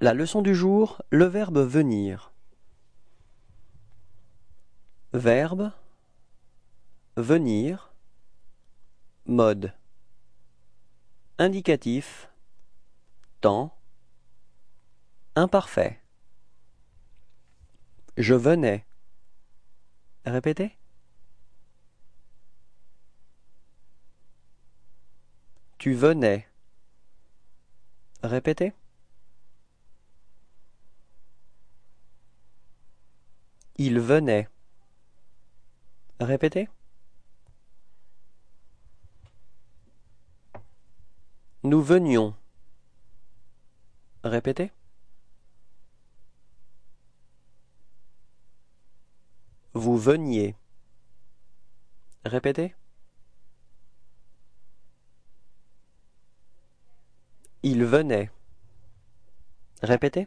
La leçon du jour, le verbe venir. Verbe venir mode indicatif temps imparfait Je venais. Répétez. Tu venais. Répétez. Il venait. Répétez. Nous venions. Répétez. Vous veniez. Répétez. Il venait. Répétez.